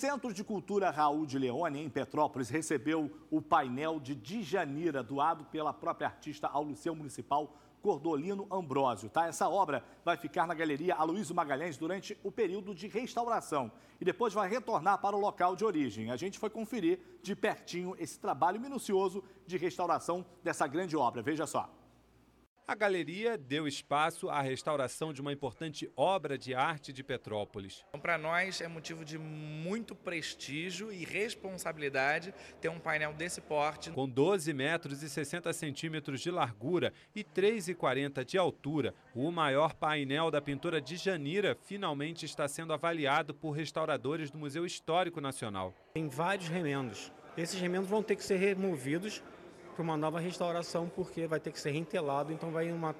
Centro de Cultura Raul de Leone, em Petrópolis, recebeu o painel de Dijanira, doado pela própria artista ao Liceu Municipal Cordolino Ambrósio. Tá? Essa obra vai ficar na Galeria Aloysio Magalhães durante o período de restauração e depois vai retornar para o local de origem. A gente foi conferir de pertinho esse trabalho minucioso de restauração dessa grande obra. Veja só. A galeria deu espaço à restauração de uma importante obra de arte de Petrópolis. Então, Para nós é motivo de muito prestígio e responsabilidade ter um painel desse porte. Com 12 metros e 60 centímetros de largura e 3,40 de altura, o maior painel da pintora de Janira finalmente está sendo avaliado por restauradores do Museu Histórico Nacional. Tem vários remendos. Esses remendos vão ter que ser removidos para uma nova restauração, porque vai ter que ser rentelado, então vai uma,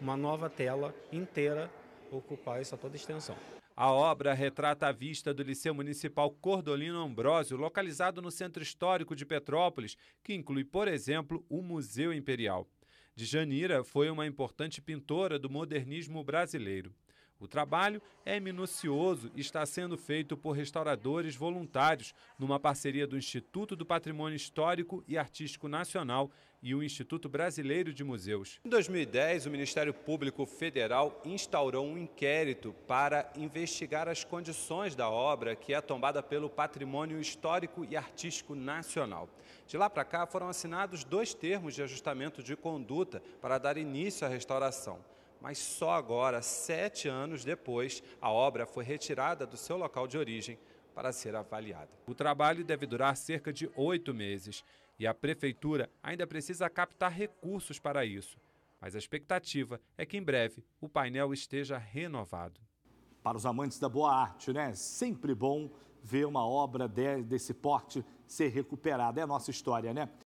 uma nova tela inteira ocupar essa toda a extensão. A obra retrata a vista do Liceu Municipal Cordolino Ambrosio, localizado no Centro Histórico de Petrópolis, que inclui, por exemplo, o Museu Imperial. De Janira foi uma importante pintora do modernismo brasileiro. O trabalho é minucioso e está sendo feito por restauradores voluntários, numa parceria do Instituto do Patrimônio Histórico e Artístico Nacional e o Instituto Brasileiro de Museus. Em 2010, o Ministério Público Federal instaurou um inquérito para investigar as condições da obra que é tombada pelo Patrimônio Histórico e Artístico Nacional. De lá para cá, foram assinados dois termos de ajustamento de conduta para dar início à restauração mas só agora, sete anos depois, a obra foi retirada do seu local de origem para ser avaliada. O trabalho deve durar cerca de oito meses e a prefeitura ainda precisa captar recursos para isso. Mas a expectativa é que em breve o painel esteja renovado. Para os amantes da boa arte, né? Sempre bom ver uma obra desse porte ser recuperada. É a nossa história, né?